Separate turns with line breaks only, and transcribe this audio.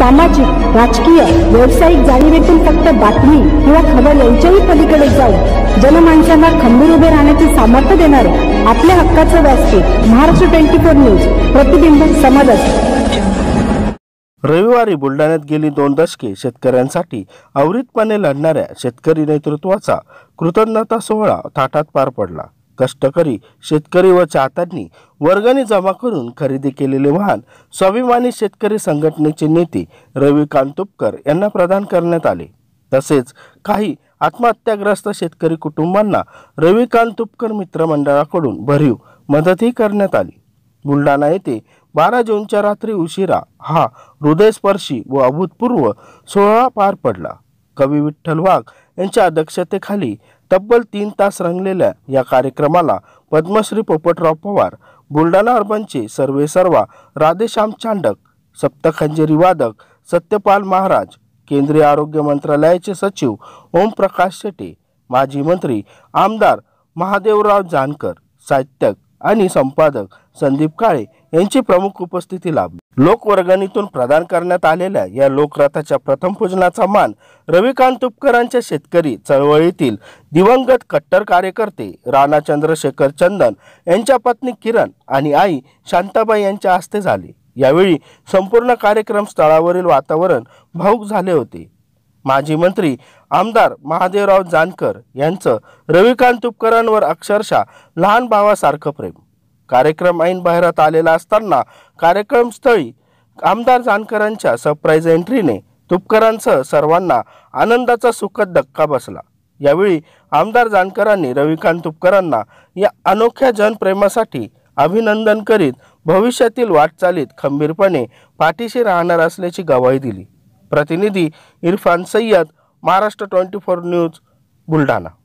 सामाजिक राजकीय व्यावसायिक जाणीवेतून फक्त बातमी किंवा खबर यांच्याही पलीकडे जाऊन जनमानसांना खंबीर उभे राहण्याचे सामर्थ्य देणार आपल्या हक्काचं व्यासपीठ महाराष्ट्र ट्वेंटी फोर न्यूज प्रतिबिंब समाजात
रविवारी बुलढाण्यात गेली दोन दशके शेतकऱ्यांसाठी आवृतपणे लढणाऱ्या शेतकरी नेतृत्वाचा कृतज्ञता सोहळा थाटात पार पडला कष्टकरी शेतकरी व चाहत्यांनी वर्गाने जमा करून खरेदी केलेले वाहन स्वाभिमानी शेतकरी संघटनेचे नेते रवी कांतुपकर यांना प्रदान करण्यात आले तसेच काही आत्महत्याग्रस्त शेतकरी कुटुंबांना रवी कांतुपकर मित्रमंडळाकडून भरीव मदतही करण्यात आली बुलढाणा येथे बारा जूनच्या रात्री उशिरा हा हृदयस्पर्शी व अभूतपूर्व सोहळा पार पडला कवी विठ्ठल वाघ यांच्या अध्यक्षतेखाली तब्बल तीन तास रंगलेल्या या कार्यक्रमाला पद्मश्री पोपटराव पवार बुलढाणा अर्बनचे सर्वा राधेश्याम चांडक सप्तखंजेरी वादक सत्यपाल महाराज केंद्रीय आरोग्य मंत्रालयाचे सचिव ओमप्रकाश शेटे माजी मंत्री आमदार महादेवराव जानकर साहित्यक आणि संपादक संदीप काळे यांची प्रमुख उपस्थिती लाभली लोकवर्गणीतून प्रदान करण्यात आलेल्या या लोकरथाच्या प्रथम पूजनाचा मान रविकांत तुपकरांच्या शेतकरी चळवळीतील दिवंगत कट्टर कार्यकर्ते राणा चंद्रशेखर चंदन यांच्या पत्नी किरण आणि आई शांताबाई यांच्या हस्ते झाले यावेळी संपूर्ण कार्यक्रम स्थळावरील वातावरण भाऊक झाले होते माजी मंत्री आमदार महादेवराव जानकर यांचं रविकांत तुपकरांवर अक्षरशः लहान भावासारखं प्रेम कार्यक्रम ऐन बाहेरात आलेला असताना कार्यक्रमस्थळी आमदार जानकरांच्या सरप्राईज एंट्रीने तुपकरांसह सर्वांना आनंदाचा सुखद धक्का बसला यावेळी आमदार जानकरांनी रविकांत तुपकरांना या अनोख्या जनप्रेमासाठी अभिनंदन करीत भविष्यातील वाटचालीत खंबीरपणे पाठीशी राहणार असल्याची गवाही दिली प्रतिनिधी Irfan Sayyad Maharashtra twenty four news Buldhana